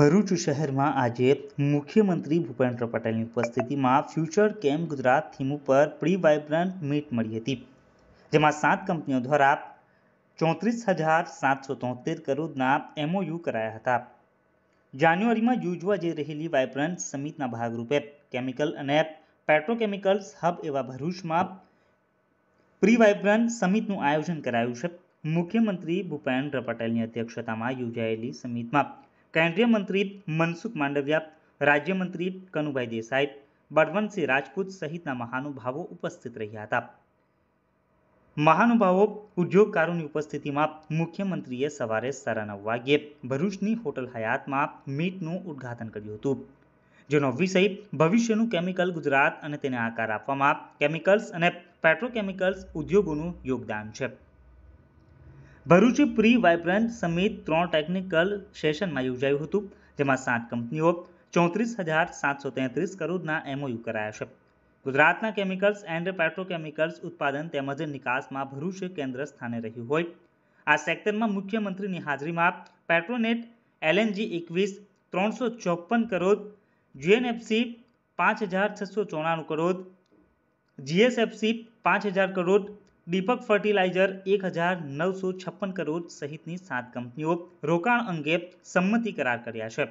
ભરૂચ શહેરમાં આજે મુખ્યમંત્રી ભૂપેન્દ્ર પટેલની ઉપસ્થિતિમાં ફ્યુચર કેમ્પ ગુજરાત થીમ ઉપર પ્રી વાઇબ્રન્ટ મીટ મળી હતી જેમાં સાત કંપનીઓ દ્વારા ચોત્રીસ હજાર સાતસો તોતેર કરોડના એમઓયુ કરાયા હતા જાન્યુઆરીમાં યોજવા જઈ રહેલી વાઇબ્રન્ટ સમિટના ભાગરૂપે કેમિકલ અને પેટ્રોકેમિકલ્સ હબ એવા ભરૂચમાં પ્રી વાઇબ્રન્ટ સમિટનું આયોજન કરાયું છે મુખ્યમંત્રી ભૂપેન્દ્ર પટેલની અધ્યક્ષતામાં યોજાયેલી સમિટમાં કેન્દ્રીય મંત્રી મનસુખ માંડવિયા રાજ્યમંત્રી કનુભાઈ દેસાઈ બળવંતસિંહ રાજપૂત સહિતના મહાનુભાવો ઉપસ્થિત રહ્યા હતા મહાનુભાવો ઉદ્યોગકારોની ઉપસ્થિતિમાં મુખ્યમંત્રીએ સવારે સાડા નવ વાગ્યે ભરૂચની હોટલ હયાતમાં મીટનું ઉદ્ઘાટન કર્યું હતું જેનો વિષય ભવિષ્યનું કેમિકલ ગુજરાત અને તેને આકાર આપવામાં કેમિકલ્સ અને પેટ્રોકેમિકલ્સ ઉદ્યોગોનું યોગદાન છે ભરૂચ પ્રી વાઇબ્રન્ટ સમિટ ત્રણ ટેકનિકલ સેશનમાં યોજાયું હતું જેમાં સાત કંપનીઓ ચોત્રીસ હજાર સાતસો તેત્રીસ કરોડના એમઓયુ કરાયા છે ગુજરાતના કેમિકલ્સ એન્ડ પેટ્રોકેમિકલ્સ ઉત્પાદન તેમજ નિકાસમાં ભરૂચ કેન્દ્ર સ્થાને રહ્યું હોય આ સેક્ટરમાં મુખ્યમંત્રીની હાજરીમાં પેટ્રોનેટ એલએનજી એકવીસ ત્રણસો ચોપન કરોડ જીએનએફસી પાંચ હજાર છસો ચોરાણું કરોડ જીએસએફસી પાંચ હજાર કરોડ દીપક ફર્ટિલાઇઝર એક હજાર નવસો છપ્પન કરોડ સહિતની સાત કંપનીઓ રોકાણ અંગે સંમતિ કરાર કર્યા છે